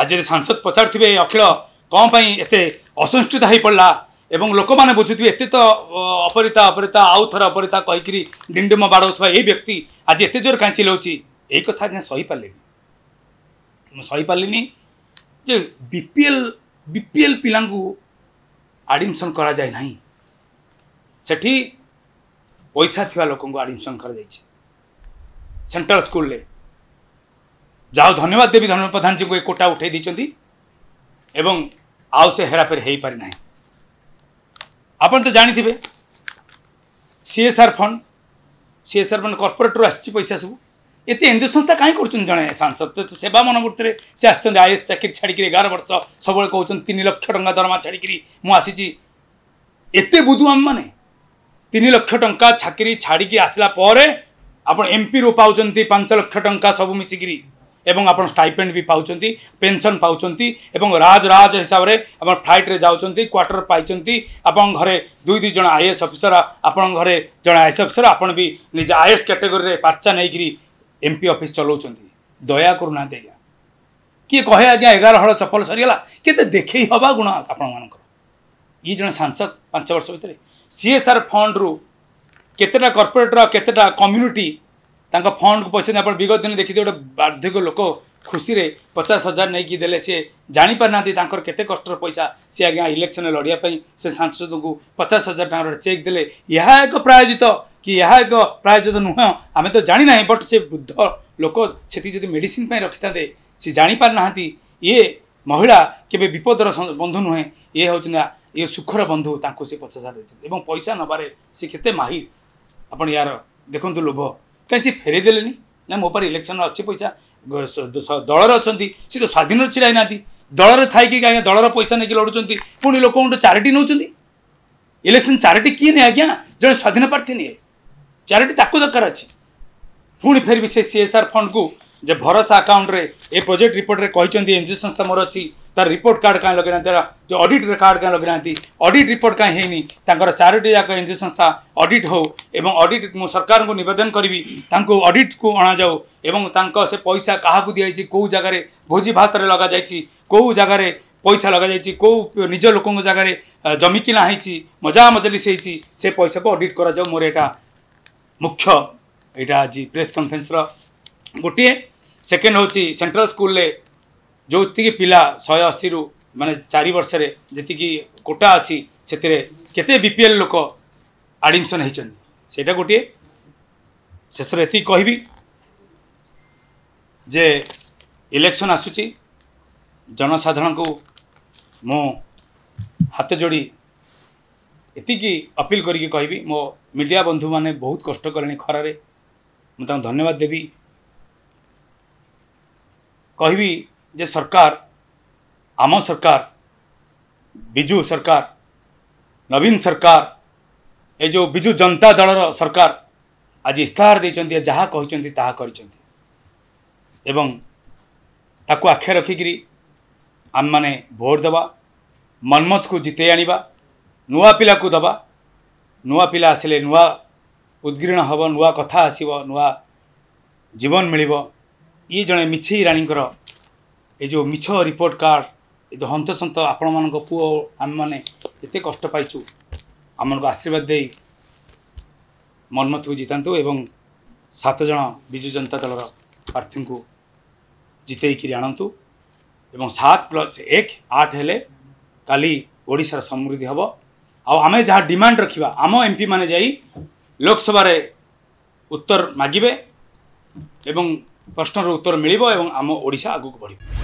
আজ যদি সাংসদ পচারুবে অখিল কম পাই এতে অসন্তুষ্ট হয়ে পড়লা এবং লোকমানে বুঝুবে এতে তো অপরিতা অপরিতা আউ থর অপরিতা কহিকি ডিমডিম বাড়াউথা এই ব্যক্তি আজ এতে জোর কাঁ চিলাউছি এই কথা আজ্ঞা সহিপারিনি ମୁଁ ସହିପାରିଲିନି ଯେ B P L B P L ପିଲାଙ୍କୁ ଆଡ଼ମିସନ୍ କରାଯାଏ ନାହିଁ ସେଠି ପଇସା ଥିବା ଲୋକଙ୍କୁ ଆଡ଼ମିସନ୍ କରାଯାଇଛି ସେଣ୍ଟ୍ରାଲ୍ ସ୍କୁଲରେ ଯାହା ହଉ ଧନ୍ୟବାଦ ଦେବି ଧର୍ମ ପ୍ରଧାନଜୀଙ୍କୁ ଏ କୋଟା ଉଠାଇ ଦେଇଛନ୍ତି ଏବଂ ଆଉ ସେ ହେରାଫେରି ହୋଇପାରି ନାହିଁ ଆପଣ ତ ଜାଣିଥିବେ ସିଏସ୍ଆର୍ ଫଣ୍ଡ ସିଏସ୍ଆର୍ ଫଣ୍ଡ କର୍ପୋରେଟ୍ରୁ ଆସିଛି ପଇସା ସବୁ ଏତେ ଏନ୍ ଜି ଓ ସଂସ୍ଥା କାହିଁ କରୁଛନ୍ତି ଜଣେ ସାଂସଦ ସେବା ମନୋବୃତ୍ତିରେ ସେ ଆସିଛନ୍ତି ଆଇ ଏସ୍ ଚାକିରି ଛାଡ଼ିକିରି ଏଗାର ବର୍ଷ ସବୁବେଳେ କହୁଛନ୍ତି ତିନି ଲକ୍ଷ ଟଙ୍କା ଦରମା ଛାଡ଼ିକିରି ମୁଁ ଆସିଛି ଏତେ ବୁଧୁ ଆମମାନେ ତିନି ଲକ୍ଷ ଟଙ୍କା ଚାକିରି ଛାଡ଼ିକି ଆସିଲା ପରେ ଆପଣ ଏମ୍ପିରୁ ପାଉଛନ୍ତି ପାଞ୍ଚ ଲକ୍ଷ ଟଙ୍କା ସବୁ ମିଶିକିରି এবং ଆପଣ ଷ୍ଟାଇପେଣ୍ଡ ବି ପାଉଛନ୍ତି ପେନ୍ସନ୍ ପାଉଛନ୍ତି ଏବଂ ରାଜ ରାଜ ହିସାବରେ ଆପଣ ଫ୍ଲାଇଟ୍ରେ ଯାଉଛନ୍ତି କ୍ୱାର୍ଟର ପାଇଛନ୍ତି ଆପଣଙ୍କ ଘରେ ଦୁଇ ଦୁଇ ଜଣ ଆଇ ଏସ୍ ଅଫିସର ଆପଣଙ୍କ ଘରେ ଜଣେ ଆଇ ଏସ୍ ଅଫିସର ଆପଣ ବି ନିଜ ଆଇ ଏସ୍ କ୍ୟାଟେଗୋରୀରେ ପାର୍ଚା ନେଇକରି ଏମ୍ ପି ଅଫିସ୍ ଚଲାଉଛନ୍ତି ଦୟା କରୁନାହାନ୍ତି ଆଜ୍ଞା କିଏ କହେ ଆଜ୍ଞା ଏଗାର ହଳ ଚପଲ ସରିଗଲା କେତେ ଦେଖେଇ ହେବା ଗୁଣ ଆପଣମାନଙ୍କର ଇଏ ଜଣେ ସାଂସଦ ପାଞ୍ଚ ବର୍ଷ ଭିତରେ ସିଏସ୍ଆର୍ ଫଣ୍ଡରୁ କେତେଟା କର୍ପୋରେଟର କେତେଟା କମ୍ୟୁନିଟି ତାଙ୍କ ଫଣ୍ଡକୁ ପଇସା ଆପଣ ବିଗତ ଦିନ ଦେଖିଥିବେ ଗୋଟେ ବାର୍ଦ୍ଧକ୍ୟ ଲୋକ ଖୁସିରେ ପଚାଶ ହଜାର ନେଇକି ଦେଲେ ସେ ଜାଣିପାରିନାହାନ୍ତି ତାଙ୍କର କେତେ କଷ୍ଟର ପଇସା ସେ ଆଜ୍ଞା ଇଲେକ୍ସନ୍ରେ ଲଢ଼ିବା ପାଇଁ ସେ ସାଂସଦଙ୍କୁ ପଚାଶ ହଜାର ଟଙ୍କାର ଚେକ୍ ଦେଲେ ଏହା ଏକ ପ୍ରାୟୋଜିତ କି ଏହା ଏକ ପ୍ରାୟୋଜିତ ନୁହେଁ ଆମେ ତ ଜାଣିନାହିଁ ବଟ୍ ସେ ବୃଦ୍ଧ ଲୋକ ସେଠି ଯଦି ମେଡ଼ିସିନ୍ ପାଇଁ ରଖିଥାନ୍ତେ ସେ ଜାଣିପାରିନାହାନ୍ତି ଇଏ ମହିଳା କେବେ ବିପଦର ବନ୍ଧୁ ନୁହେଁ ଇଏ ହେଉଛି ନା ଇଏ ସୁଖର ବନ୍ଧୁ ତାଙ୍କୁ ସେ ପଚାଶ ହଜାର ଦେଇଛନ୍ତି ଏବଂ ପଇସା ନେବାରେ ସେ କେତେ ମାହିର ଆପଣ ଏହାର ଦେଖନ୍ତୁ ଲୋଭ କାହିଁ ସେ ଫେରେଇ ଦେଲେନି ନା ମୋ ପାଖରେ ଇଲେକ୍ସନ୍ ଅଛି ପଇସା ଦଳରେ ଅଛନ୍ତି ସେ ତ ସ୍ୱାଧୀନରେ ଛିଡ଼ା ହେଇନାହାନ୍ତି ଦଳରେ ଥାଇକି ଆଜ୍ଞା ଦଳର ପଇସା ନେଇକି ଲଢ଼ୁଛନ୍ତି ପୁଣି ଲୋକଙ୍କଠୁ ଚାରିଟି ନେଉଛନ୍ତି ଇଲେକ୍ସନ୍ ଚାରିଟି କିଏ ନିଏ ଆଜ୍ଞା ଜଣେ ସ୍ୱାଧୀନ ପ୍ରାର୍ଥୀ ନିଏ ଚାରିଟି ତାକୁ ଦରକାର ଅଛି ପୁଣି ଫେରିବି ସେ ସି ଏସ୍ ଆର୍ ଫଣ୍ଡକୁ ଯେ ଭରସା ଆକାଉଣ୍ଟରେ ଏ ପ୍ରୋଜେକ୍ଟ ରିପୋର୍ଟରେ କହିଛନ୍ତି ଏନ୍ ଜି ଓ ସଂସ୍ଥା ମୋର ଅଛି ତାର ରିପୋର୍ଟ କାର୍ଡ଼ କାହିଁ ଲଗେଇନାହାନ୍ତି ଯେଉଁ ଅଡ଼ିଟ୍ କାର୍ଡ଼ କାହିଁ ଲଗେଇନାହାନ୍ତି ଅଡ଼ିଟ୍ ରିପୋର୍ଟ କାହିଁ ହେଇନି ତାଙ୍କର ଚାରୋଟି ଯାକ ଏନ୍ଜିଓ ସଂସ୍ଥା ଅଡ଼ିଟ୍ ହେଉ ଏବଂ ଅଡ଼ିଟ୍ ମୁଁ ସରକାରଙ୍କୁ ନିବେଦନ କରିବି ତାଙ୍କୁ ଅଡ଼ିଟ୍କୁ ଅଣାଯାଉ ଏବଂ ତାଙ୍କ ସେ ପଇସା କାହାକୁ ଦିଆଯାଇଛି କେଉଁ ଜାଗାରେ ଭୋଜି ଭାତରେ ଲଗାଯାଇଛି କେଉଁ ଜାଗାରେ ପଇସା ଲଗାଯାଇଛି କେଉଁ ନିଜ ଲୋକଙ୍କ ଜାଗାରେ ଜମି କିଣା ହେଇଛି ମଜା ମଜଲିସ୍ ହେଇଛି ସେ ପଇସାକୁ ଅଡ଼ିଟ୍ କରାଯାଉ ମୋର ଏଇଟା ମୁଖ୍ୟ ଏଇଟା ଆଜି ପ୍ରେସ୍ କନଫରେନ୍ସର ଗୋଟିଏ ସେକେଣ୍ଡ ହେଉଛି ସେଣ୍ଟ୍ରାଲ ସ୍କୁଲରେ जो पिला शहे अशी रु मानने चार वर्ष कोटा अच्छी से बीपीएल लोक आडमिशन से गोटे शेष कह इलेक्शन आसुची जनसाधारण को मो हाथ जोड़ी इतनी अपील करी कह मो मीडिया बंधु माने बहुत कष्ट खरारे मुझे धन्यवाद देवी कह ଯେ ସରକାର ଆମ ସରକାର ବିଜୁ ସରକାର ନବୀନ ସରକାର ଏ ଯେଉଁ ବିଜୁ ଜନତା ଦଳର ସରକାର ଆଜି ଇସ୍ତାହାର ଦେଇଛନ୍ତି ଯାହା କହିଛନ୍ତି ତାହା କରିଛନ୍ତି ଏବଂ ତାକୁ ଆଖି ରଖିକିରି ଆମମାନେ ଭୋଟ୍ ଦେବା ମନ୍ମଥକୁ ଜିତେଇ ଆଣିବା ନୂଆ ପିଲାକୁ ଦେବା ନୂଆ ପିଲା ଆସିଲେ ନୂଆ ଉଦ୍ଗୀର୍ଣ୍ଣ ହେବ ନୂଆ କଥା ଆସିବ ନୂଆ ଜୀବନ ମିଳିବ ଇଏ ଜଣେ ମିଛେଇ ରାଣୀଙ୍କର ଏ ଯେଉଁ ମିଛ ରିପୋର୍ଟ କାର୍ଡ଼ ଏ ଯେଉଁ ହନ୍ତସନ୍ତ ଆପଣମାନଙ୍କ ପୁଅ ଆମେମାନେ ଏତେ କଷ୍ଟ ପାଇଛୁ ଆମମାନଙ୍କୁ ଆଶୀର୍ବାଦ ଦେଇ ମନ୍ମଥକୁ ଜିତାନ୍ତୁ ଏବଂ ସାତ ଜଣ ବିଜୁ ଜନତା ଦଳର ପ୍ରାର୍ଥୀଙ୍କୁ ଜିତେଇକିରି ଆଣନ୍ତୁ ଏବଂ ସାତ ପ୍ଲସ୍ ଏକ ଆଠ ହେଲେ କାଲି ଓଡ଼ିଶାର ସମୃଦ୍ଧି ହେବ ଆଉ ଆମେ ଯାହା ଡିମାଣ୍ଡ ରଖିବା ଆମ ଏମ୍ପି ମାନେ ଯାଇ ଲୋକସଭାରେ ଉତ୍ତର ମାଗିବେ ଏବଂ ପ୍ରଶ୍ନର ଉତ୍ତର ମିଳିବ ଏବଂ ଆମ ଓଡ଼ିଶା ଆଗକୁ ବଢ଼ିବ